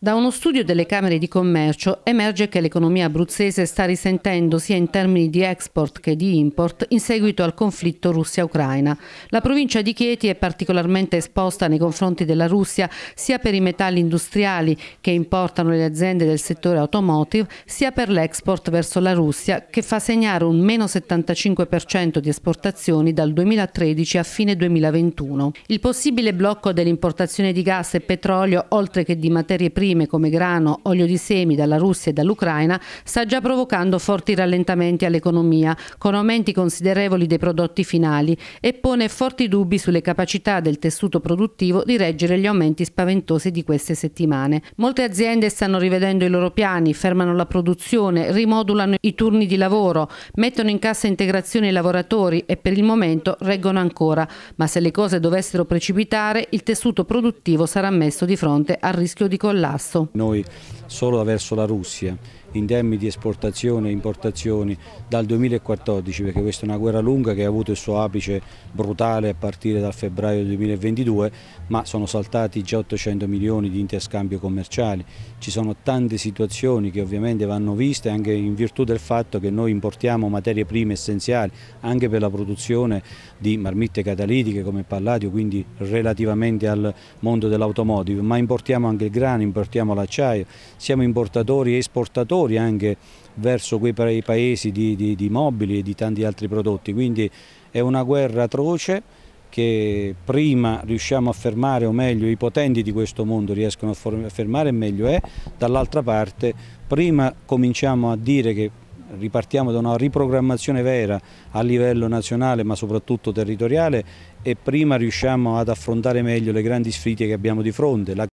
Da uno studio delle Camere di Commercio emerge che l'economia abruzzese sta risentendo sia in termini di export che di import in seguito al conflitto Russia-Ucraina. La provincia di Chieti è particolarmente esposta nei confronti della Russia sia per i metalli industriali che importano le aziende del settore automotive sia per l'export verso la Russia che fa segnare un meno 75% di esportazioni dal 2013 a fine 2021. Il possibile blocco dell'importazione di gas e petrolio petrolio, oltre che di materie prime come grano, olio di semi dalla Russia e dall'Ucraina, sta già provocando forti rallentamenti all'economia, con aumenti considerevoli dei prodotti finali e pone forti dubbi sulle capacità del tessuto produttivo di reggere gli aumenti spaventosi di queste settimane. Molte aziende stanno rivedendo i loro piani, fermano la produzione, rimodulano i turni di lavoro, mettono in cassa integrazione i lavoratori e per il momento reggono ancora, ma se le cose dovessero precipitare il tessuto produttivo sarà messo di fronte al rischio di collasso. Noi solo verso la Russia in termini di esportazione e importazioni dal 2014, perché questa è una guerra lunga che ha avuto il suo apice brutale a partire dal febbraio 2022, ma sono saltati già 800 milioni di interscambio commerciali. Ci sono tante situazioni che ovviamente vanno viste anche in virtù del fatto che noi importiamo materie prime essenziali anche per la produzione di marmitte catalitiche come palladio, quindi relativamente al mondo dell'automotive, ma importiamo anche il grano, importiamo l'acciaio, siamo importatori e esportatori consumatori anche verso quei paesi di, di, di mobili e di tanti altri prodotti, quindi è una guerra atroce che prima riusciamo a fermare o meglio i potenti di questo mondo riescono a fermare meglio è, dall'altra parte prima cominciamo a dire che ripartiamo da una riprogrammazione vera a livello nazionale ma soprattutto territoriale e prima riusciamo ad affrontare meglio le grandi sfide che abbiamo di fronte.